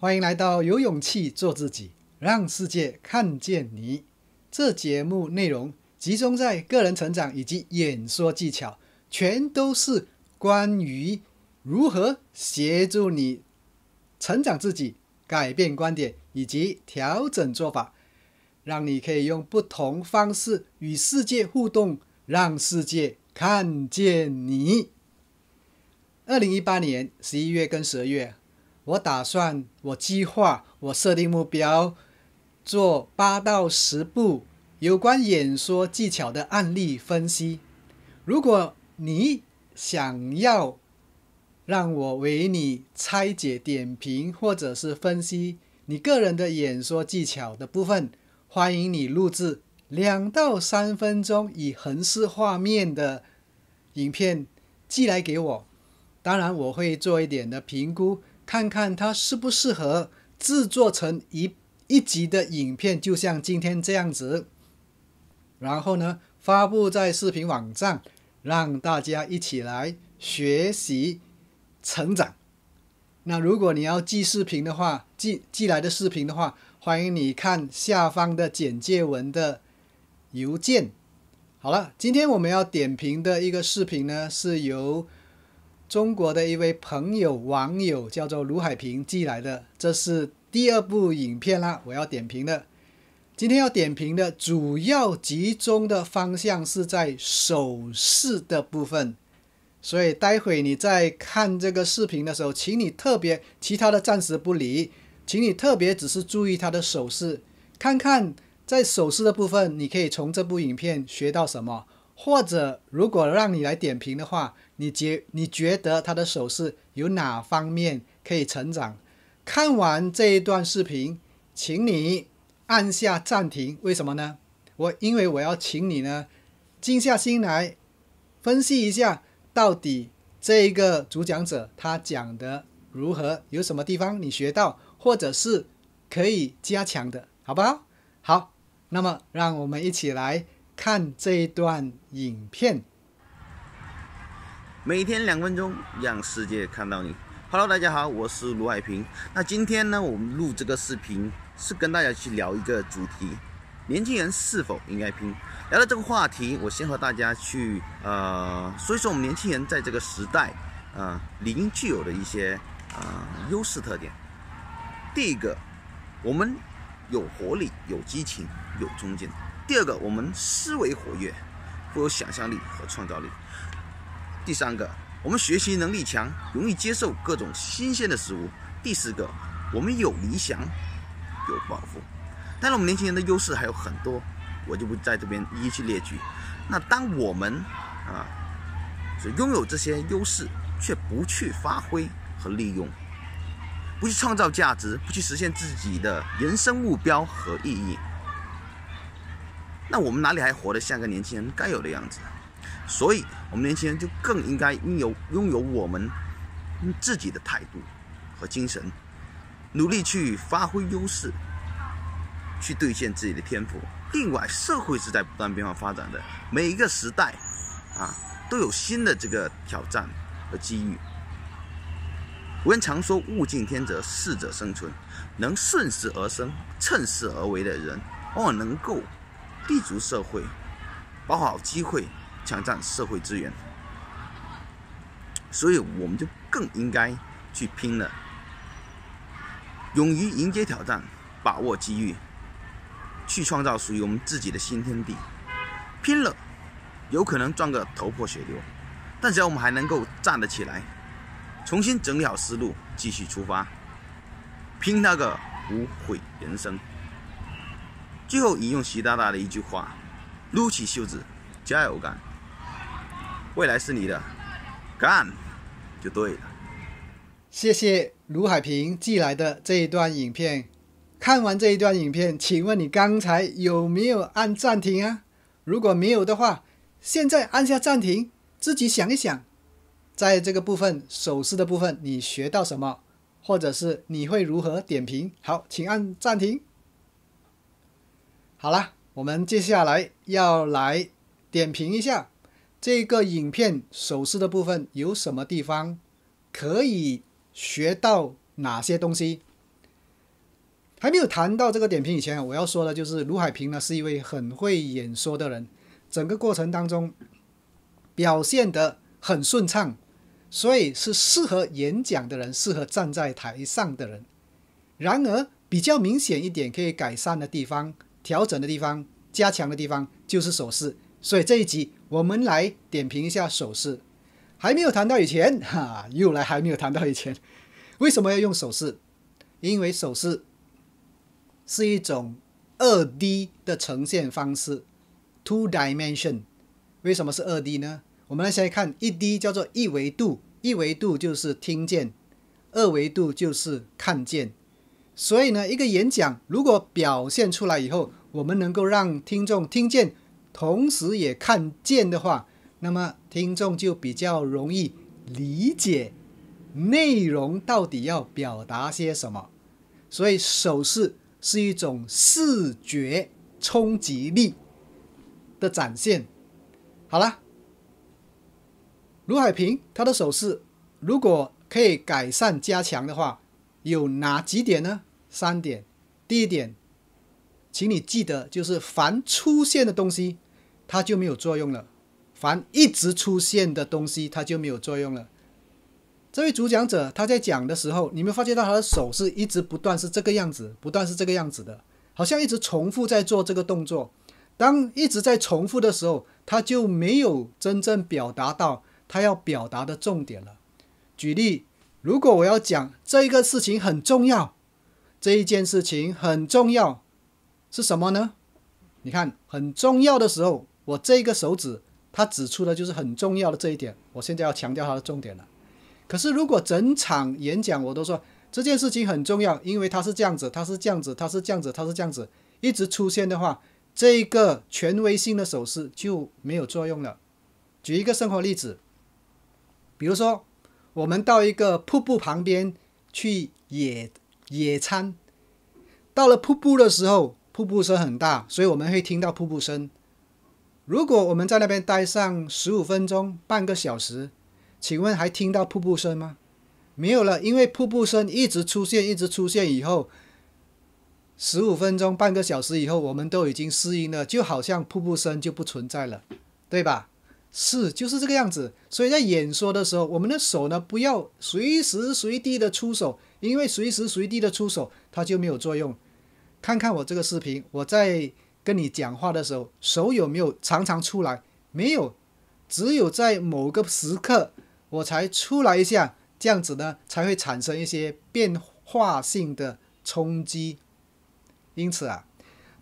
欢迎来到有勇气做自己，让世界看见你。这节目内容集中在个人成长以及演说技巧，全都是关于如何协助你成长自己、改变观点以及调整做法，让你可以用不同方式与世界互动，让世界看见你。二零一八年十一月跟十二月。我打算，我计划，我设定目标，做八到十部有关演说技巧的案例分析。如果你想要让我为你拆解、点评，或者是分析你个人的演说技巧的部分，欢迎你录制两到三分钟以横式画面的影片寄来给我。当然，我会做一点的评估。看看它适不适合制作成一一集的影片，就像今天这样子。然后呢，发布在视频网站，让大家一起来学习成长。那如果你要寄视频的话，寄寄来的视频的话，欢迎你看下方的简介文的邮件。好了，今天我们要点评的一个视频呢，是由。中国的一位朋友网友叫做卢海平寄来的，这是第二部影片啦。我要点评的，今天要点评的主要集中的方向是在手势的部分，所以待会你在看这个视频的时候，请你特别其他的暂时不理，请你特别只是注意他的手势，看看在手势的部分，你可以从这部影片学到什么。或者，如果让你来点评的话，你觉你觉得他的手势有哪方面可以成长？看完这一段视频，请你按下暂停，为什么呢？我因为我要请你呢，静下心来分析一下，到底这一个主讲者他讲的如何，有什么地方你学到，或者是可以加强的，好不好？好，那么让我们一起来。看这段影片，每天两分钟，让世界看到你。Hello，大家好，我是卢海平。那今天呢，我们录这个视频是跟大家去聊一个主题：年轻人是否应该拼？聊到这个话题，我先和大家去呃，所以说我们年轻人在这个时代，呃，理应具有的一些呃优势特点。第一个，我们有活力、有激情、有冲劲。第二个，我们思维活跃，富有想象力和创造力；第三个，我们学习能力强，容易接受各种新鲜的事物；第四个，我们有理想，有抱负。当然，我们年轻人的优势还有很多，我就不在这边一一去列举。那当我们啊，拥有这些优势，却不去发挥和利用，不去创造价值，不去实现自己的人生目标和意义。那我们哪里还活得像个年轻人该有的样子？所以，我们年轻人就更应该拥有拥有我们自己的态度和精神，努力去发挥优势，去兑现自己的天赋。另外，社会是在不断变化发展的，每一个时代啊，都有新的这个挑战和机遇。古人常说“物竞天择，适者生存”，能顺势而生、趁势而为的人，往往能够。立足社会，把握好机会，抢占社会资源，所以我们就更应该去拼了。勇于迎接挑战，把握机遇，去创造属于我们自己的新天地。拼了，有可能撞个头破血流，但只要我们还能够站得起来，重新整理好思路，继续出发，拼那个无悔人生。最后引用习大大的一句话：“撸起袖子，加油干，未来是你的，干就对了。”谢谢卢海平寄来的这一段影片。看完这一段影片，请问你刚才有没有按暂停啊？如果没有的话，现在按下暂停，自己想一想，在这个部分手势的部分，你学到什么，或者是你会如何点评？好，请按暂停。好了，我们接下来要来点评一下这个影片手势的部分有什么地方可以学到哪些东西。还没有谈到这个点评以前我要说的就是卢海平呢是一位很会演说的人，整个过程当中表现得很顺畅，所以是适合演讲的人，适合站在台上的人。然而比较明显一点可以改善的地方。调整的地方，加强的地方就是手势，所以这一集我们来点评一下手势。还没有谈到以前，哈，又来还没有谈到以前。为什么要用手势？因为手势是一种二 D 的呈现方式，two dimension。为什么是二 D 呢？我们来先来看一 D，叫做一维度，一维度就是听见，二维度就是看见。所以呢，一个演讲如果表现出来以后，我们能够让听众听见，同时也看见的话，那么听众就比较容易理解内容到底要表达些什么。所以手势是一种视觉冲击力的展现。好了，卢海平他的手势如果可以改善加强的话，有哪几点呢？三点，第一点，请你记得，就是凡出现的东西，它就没有作用了；凡一直出现的东西，它就没有作用了。这位主讲者他在讲的时候，你没发现到他的手是一直不断是这个样子，不断是这个样子的，好像一直重复在做这个动作。当一直在重复的时候，他就没有真正表达到他要表达的重点了。举例，如果我要讲这个事情很重要。这一件事情很重要，是什么呢？你看，很重要的时候，我这个手指它指出的就是很重要的这一点。我现在要强调它的重点了。可是，如果整场演讲我都说这件事情很重要，因为它是这样子，它是这样子，它是这样子，它是这样子，一直出现的话，这一个权威性的手势就没有作用了。举一个生活例子，比如说，我们到一个瀑布旁边去野。野餐到了瀑布的时候，瀑布声很大，所以我们会听到瀑布声。如果我们在那边待上十五分钟、半个小时，请问还听到瀑布声吗？没有了，因为瀑布声一直出现，一直出现以后，十五分钟、半个小时以后，我们都已经适应了，就好像瀑布声就不存在了，对吧？是，就是这个样子。所以在演说的时候，我们的手呢，不要随时随地的出手。因为随时随地的出手，它就没有作用。看看我这个视频，我在跟你讲话的时候，手有没有常常出来？没有，只有在某个时刻我才出来一下，这样子呢才会产生一些变化性的冲击。因此啊，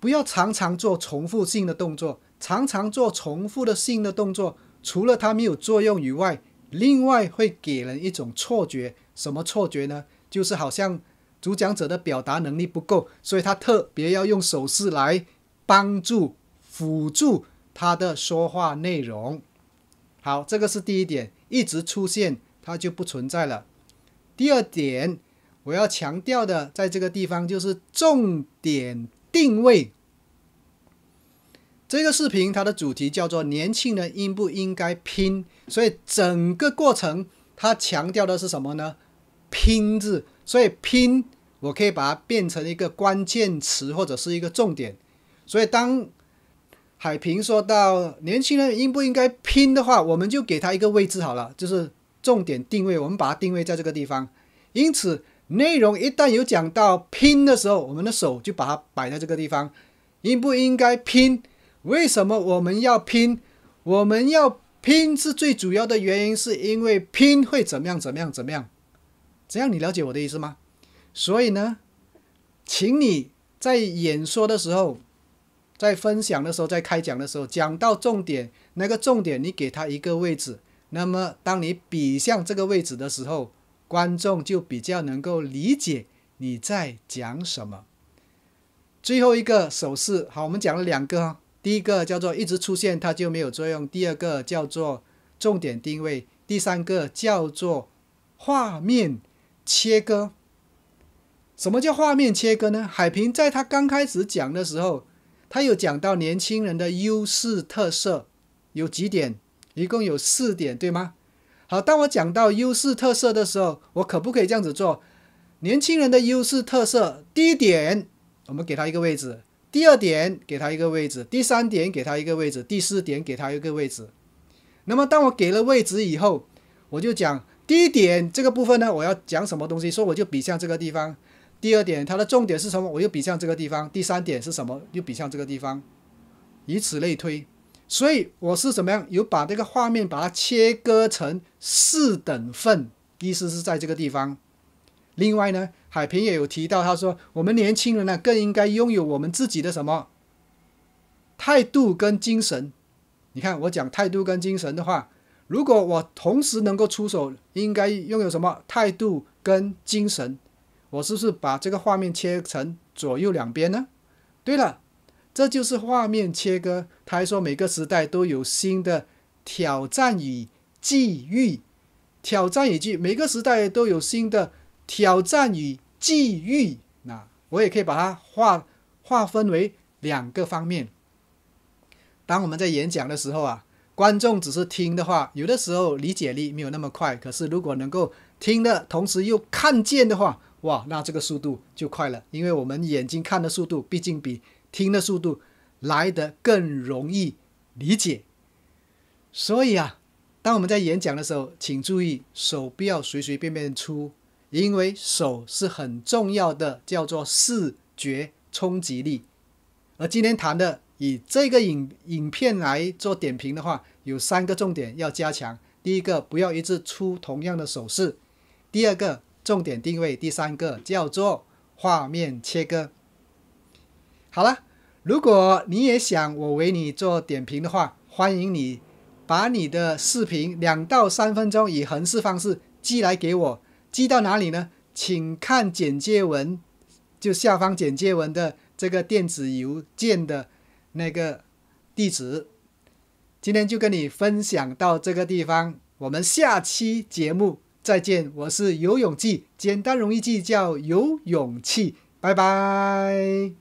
不要常常做重复性的动作，常常做重复的性的动作，除了它没有作用以外，另外会给人一种错觉。什么错觉呢？就是好像主讲者的表达能力不够，所以他特别要用手势来帮助辅助他的说话内容。好，这个是第一点，一直出现它就不存在了。第二点，我要强调的在这个地方就是重点定位。这个视频它的主题叫做“年轻人应不应该拼”，所以整个过程它强调的是什么呢？拼字，所以拼，我可以把它变成一个关键词或者是一个重点。所以当海平说到年轻人应不应该拼的话，我们就给他一个位置好了，就是重点定位，我们把它定位在这个地方。因此，内容一旦有讲到拼的时候，我们的手就把它摆在这个地方。应不应该拼？为什么我们要拼？我们要拼是最主要的原因，是因为拼会怎么样？怎么样？怎么样？这样你了解我的意思吗？所以呢，请你在演说的时候，在分享的时候，在开讲的时候，讲到重点那个重点，你给他一个位置。那么，当你比向这个位置的时候，观众就比较能够理解你在讲什么。最后一个手势，好，我们讲了两个，第一个叫做一直出现，它就没有作用；第二个叫做重点定位；第三个叫做画面。切割？什么叫画面切割呢？海平在他刚开始讲的时候，他有讲到年轻人的优势特色有几点，一共有四点，对吗？好，当我讲到优势特色的时候，我可不可以这样子做？年轻人的优势特色，第一点，我们给他一个位置；第二点，给他一个位置；第三点，给他一个位置；第四点，给他一个位置。那么当我给了位置以后，我就讲。第一点这个部分呢，我要讲什么东西，所以我就比向这个地方。第二点它的重点是什么，我又比向这个地方。第三点是什么，又比向这个地方，以此类推。所以我是怎么样，有把这个画面把它切割成四等份，意思是在这个地方。另外呢，海平也有提到，他说我们年轻人呢更应该拥有我们自己的什么态度跟精神。你看我讲态度跟精神的话。如果我同时能够出手，应该拥有什么态度跟精神？我是不是把这个画面切成左右两边呢？对了，这就是画面切割。他还说，每个时代都有新的挑战与机遇，挑战与机遇。每个时代都有新的挑战与机遇。那我也可以把它划划分为两个方面。当我们在演讲的时候啊。观众只是听的话，有的时候理解力没有那么快。可是如果能够听的同时又看见的话，哇，那这个速度就快了，因为我们眼睛看的速度毕竟比听的速度来得更容易理解。所以啊，当我们在演讲的时候，请注意手不要随随便便出，因为手是很重要的，叫做视觉冲击力。而今天谈的以这个影影片来做点评的话，有三个重点要加强：第一个，不要一直出同样的手势；第二个，重点定位；第三个，叫做画面切割。好了，如果你也想我为你做点评的话，欢迎你把你的视频两到三分钟以横式方式寄来给我。寄到哪里呢？请看简介文，就下方简介文的这个电子邮件的那个地址。今天就跟你分享到这个地方，我们下期节目再见。我是游泳记，简单容易记，叫游泳气，拜拜。